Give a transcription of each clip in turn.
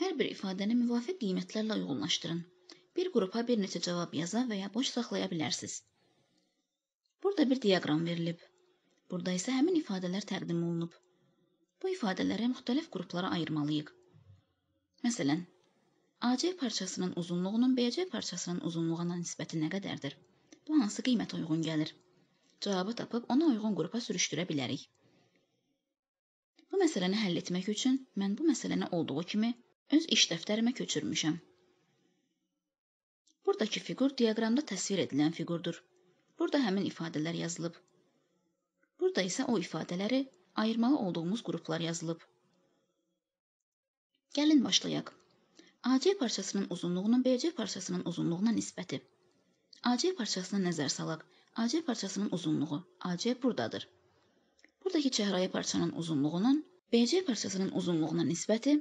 Hər bir ifadəni müvafiq qiymətlərlə uyğunlaşdırın. Bir qrupa bir neçə cavab yaza və ya boş saxlaya bilərsiniz. Burada bir diaqram verilib. Burada isə həmin ifadələr təqdim olunub. Bu ifadələri müxtəlif qruplara ayırmalıyıq. Məsələn, AC parçasının uzunluğunun BC parçasının uzunluğuna nisbəti nə qədərdir? Bu hansı qiymətə uyğun gəlir? Cavabı tapıb ona uyğun qrupa sürüşdürə bilərik. Bu məsələni həll etmək üçün mən bu məsələni olduğu kimi öz iş dəftərimə köçürmüşəm. Buradakı fiqur diaqramda təsvir edilən fiqurdur. Burada həmin ifadələr yazılıb. Burada isə o ifadələri ayırmalı olduğumuz qruplar yazılıb. Gəlin başlayaq. AC parçasının uzunluğunun BC parçasının uzunluğuna nisbəti. AC parçasına nəzər salaq. AC parçasının uzunluğu AC burdadır. Buradakı çəhrayı parçanın uzunluğunun BC parçasının uzunluğuna nisbəti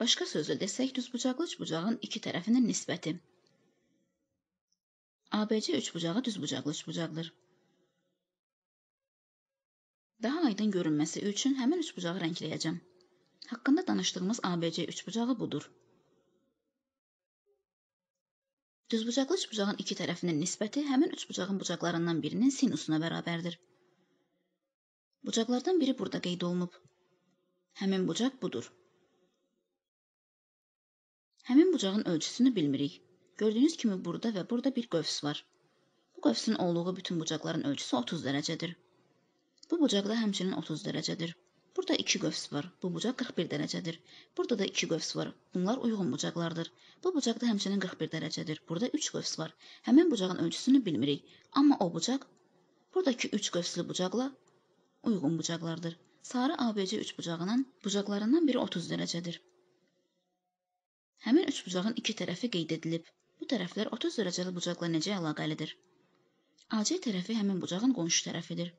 Başqa sözlə desək, düzbucaqlı üçbucağın iki tərəfinin nisbəti. ABC üçbucağı düzbucaqlı üçbucaqdır. Daha aydın görünməsi üçün həmin üçbucağı rəngləyəcəm. Haqqında danışdığımız ABC üçbucağı budur. Düzbucaqlı üçbucağın iki tərəfinin nisbəti həmin üçbucağın bucaqlarından birinin sinusuna bərabərdir. Bucaqlardan biri burada qeyd olunub. Həmin bucaq budur. Həmin bucağın ölçüsünü bilmirik. Gördüyünüz kimi burada və burada bir qövs var. Bu qövsün olduğu bütün bucaqların ölçüsü 30 dərəcədir. Bu bucaqda həmçinin 30 dərəcədir. Burada 2 qövs var. Bu bucaq 41 dərəcədir. Burada da 2 qövs var. Bunlar uyğun bucaqlardır. Bu bucaq da həmçinin 41 dərəcədir. Burada 3 qövs var. Həmin bucağın ölçüsünü bilmirik, amma o bucaq buradakı 3 qövslü bucaqla uyğun bucaqlardır. Sarı ABC 3 bucağının bucaqlarından biri 30 dərəcədir. Həmin üçbucağın iki tərəfi qeyd edilib. Bu tərəflər 30 dərəcəli bucaqla necə əlaqəlidir? AC tərəfi həmin bucağın qonşu tərəfidir.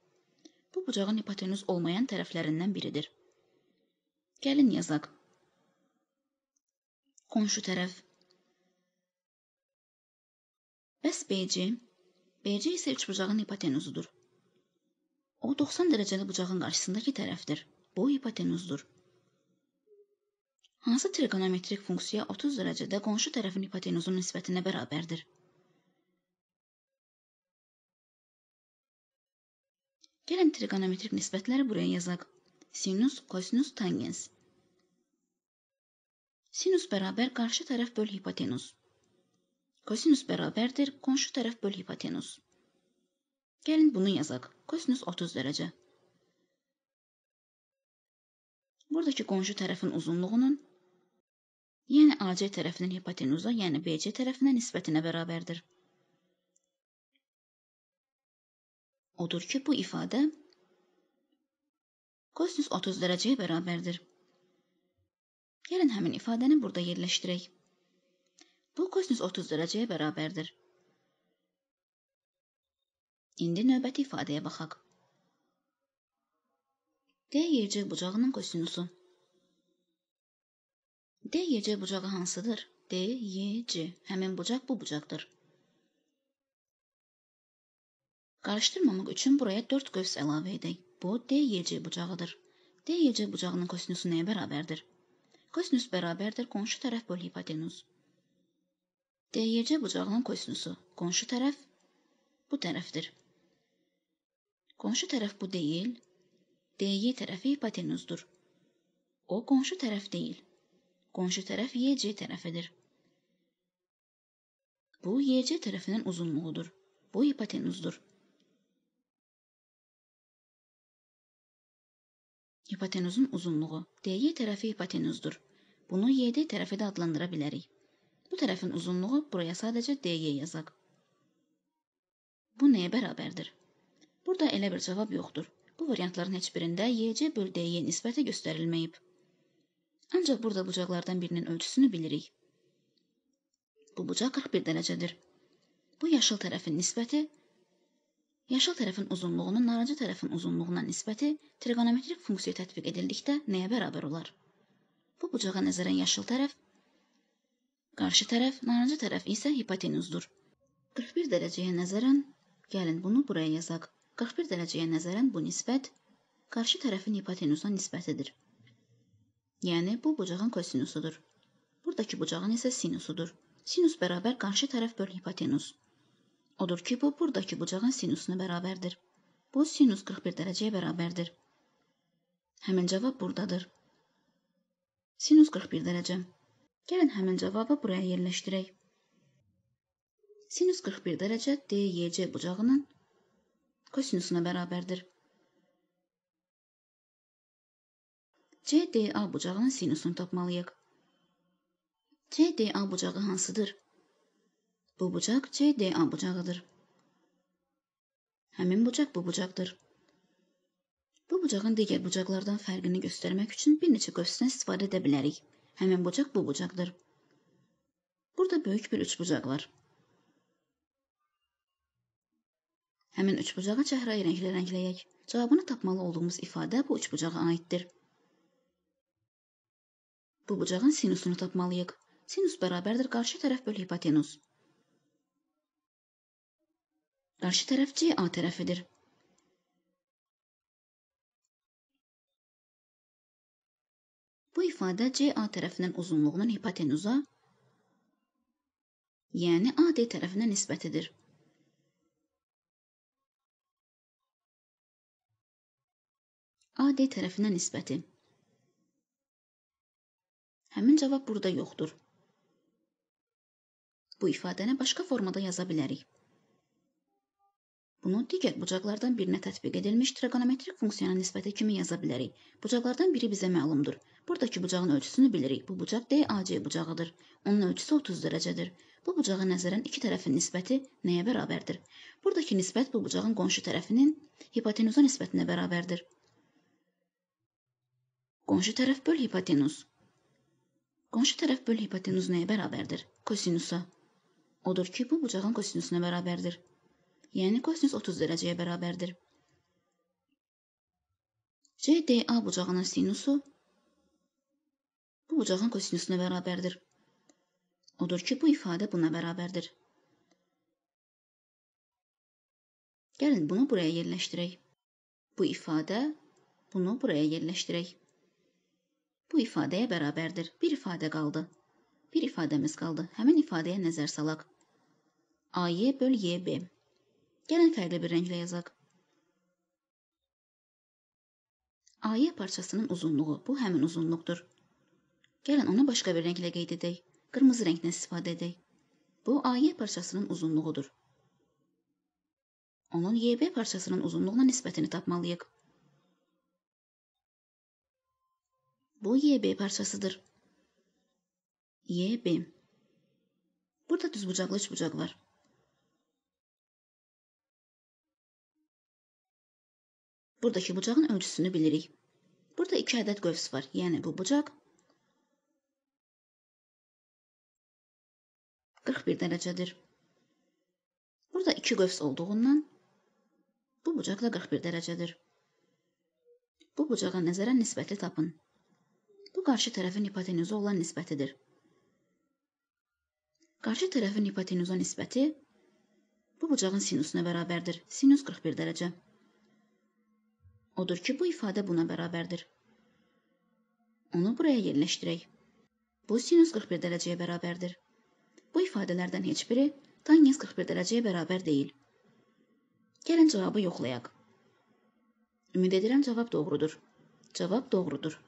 Bu bucağın hipotenüz olmayan tərəflərindən biridir. Gəlin yazaq. Qonşu tərəf. Bəs BC? BC isə üçbucağın hipotenuzudur. O 90 dərəcəli bucağın qarşısındakı tərəfdir. Bu hipotenuzdur. Hansı triqonometrik funksiya 30 dərəcədə qonşu tərəfin hipotenuzun nisbətinə bərabərdir? Gəlin triqonometrik nisbətləri buraya yazaq. Sinus, kosinus, tangens. Sinus bərabər qarşı tərəf böl hipotenuz. Kosinus bərabərdir qonşu tərəf böl hipotenuz. Gəlin bunu yazaq. Kosinus 30 dərəcə. Buradakı qonşu tərəfin uzunluğunun yəni AC tərəfinin hipotenuza, yəni BC tərəfinə nisbətinə bərabərdir. Odur ki, bu ifadə kosinüs 30 dərəcəyə bərabərdir. Gəlin həmin ifadəni burada yerləşdirək. Bu kosinüs 30 dərəcəyə bərabərdir. İndi növbəti ifadəyə baxaq. D yercək bucağının kosinüsü DYC bucağı hansıdır? DYC. Həmin bucaq bu bucaqdır. Qarışdırmamaq üçün buraya 4 qövs əlavə edək. Bu DYC bucağıdır. DYC bucağının kosinüsü nəyə bərabərdir? Kosinüs bərabərdir qonşu tərəf bölü hipotenüs. DYC bucağının kosinüsü qonşu tərəf bu tərəfdir. Qonşu tərəf bu deyil, DY tərəfi hipotenüzdür. O qonşu tərəf deyil. Qonşu tərəf YC tərəfidir. Bu YC tərəfinin uzunluğudur. Bu hipotenuzdur. Hipotenuzun uzunluğu DY tərəfi hipotenuzdur. Bunu YD tərəfi də adlandıra bilərik. Bu tərəfin uzunluğu buraya sadəcə DY yazaq. Bu nəyə bərabərdir? Burada elə bir cavab yoxdur. Bu variantların heç birində YC böl DY nisbəti göstərilməyib. Ancaq burada bucaqlardan birinin ölçüsünü bilirik. Bu bucaq 41 dərəcədir. Bu yaşıl tərəfin nisbəti yaşıl tərəfin uzunluğunun narıncı tərəfin uzunluğuna nisbəti trigonometrik funksiya tətbiq edildikdə nəyə bərabər olar? Bu bucağa nəzərən yaşıl tərəf qarşı tərəf, narıncı tərəf isə hipotenüzdür. 41 dərəcəyə nəzərən gəlin bunu buraya yazaq. 41 dərəcəyə nəzərən bu nisbət qarşı tərəfin hipotenüzə nisbətidir. Yəni bu bucağın kosinusudur. Buradakı bucağın isə sinusudur. Sinus bərabər qarşı tərəf bölü hipotenuz. Odur ki, bu buradakı bucağın sinusuna bərabərdir. Bu sinus 41 dərəcəyə bərabərdir. Həmin cavab burdadır. Sinus 41 dərəcə. Gəlin həmin cavabı buraya yerləşdirək. Sinus 41 dərəcə DYC bucağının kosinusuna bərabərdir. CDA bucağının sinusunu tapmalıyıq. CDA bucağı hansıdır? Bu bucaq CDA bucağıdır. Həmin bucaq bu bucaqdır. Bu bucağın digər bucaqlardan fərqini göstərmək üçün bir neçə qövsdən istifadə edə bilərik. Həmin bucaq bu bucaqdır. Burada böyük bir üç bucaq var. Həmin üç bucağı çəhrayı rənglə rəngləyək. Cavabını tapmalı olduğumuz ifadə bu üç bucağa aiddir. Bu bucağın sinusunu tapmalıyıq. Sinus bərabərdir qarşı tərəf bölü hipotenuz. Qarşı tərəf C A tərəfidir. Bu ifadə C A tərəfinin uzunluğunun hipotenuza, yəni A D tərəfinə nisbətidir. A D tərəfinə nisbəti Həmin cavab burada yoxdur. Bu ifadəni başqa formada yaza bilərik. Bunu digər bucaqlardan birinə tətbiq edilmiş trigonometrik funksiyana nisbəti kimi yaza bilərik. Bucaqlardan biri bizə məlumdur. Buradakı bucağın ölçüsünü bilirik. Bu bucaq DAC bucağıdır. Onun ölçüsü 30 dərəcədir. Bu bucağa nəzərən iki tərəfin nisbəti nəyə bərabərdir? Buradakı nisbət bu bucağın qonşu tərəfinin hipotenusa nisbətinə bərabərdir. Qonşu tərəf böl hipotenus. Qonşu tərəf böl hipotenuz nəyə bərabərdir? Kosinusa. Odur ki, bu bucağın kosinusuna bərabərdir. Yəni kosinus 30 dərəcəyə bərabərdir. CDA bucağının sinusu bu bucağın kosinusuna bərabərdir. Odur ki, bu ifadə buna bərabərdir. Gəlin bunu buraya yerləşdirək. Bu ifadə bunu buraya yerləşdirək. Bu ifadəyə bərabərdir. Bir ifadə qaldı. Bir ifadəmiz qaldı. Həmin ifadəyə nəzər salaq. AY böl YB. Gəlin fərqli bir rənglə yazaq. AY parçasının uzunluğu bu həmin uzunluqdur. Gəlin ona başqa bir rənglə qeyd edək. Qırmızı rəngdən istifadə edək. Bu AY parçasının uzunluğudur. Onun YB parçasının uzunluğuna nisbətini tapmalıyıq. Bu YB parçasıdır. YB. Burada düz bucaklı üç bucak var. Buradaki bucağın ölçüsünü bilirik. Burada iki adet gövs var. Yani bu bucak 41 derecedir. Burada iki gövs olduğundan bu bucaq da 41 derecedir. Bu bucağa nəzərən nisbətli tapın. Bu qarşı tərəfin hipotenuza olan nisbətidir. Qarşı tərəfin hipotenuza nisbəti bu bucağın sinusuna bərabərdir. Sinus 41 dərəcə. Odur ki, bu ifadə buna bərabərdir. Onu buraya yerləşdirək. Bu sinus 41 dərəcəyə bərabərdir. Bu ifadələrdən heç biri tan 41 dərəcəyə bərabər deyil. Gəlin cavabı yoxlayaq. Ümid edirəm cavab doğrudur. Cavab doğrudur.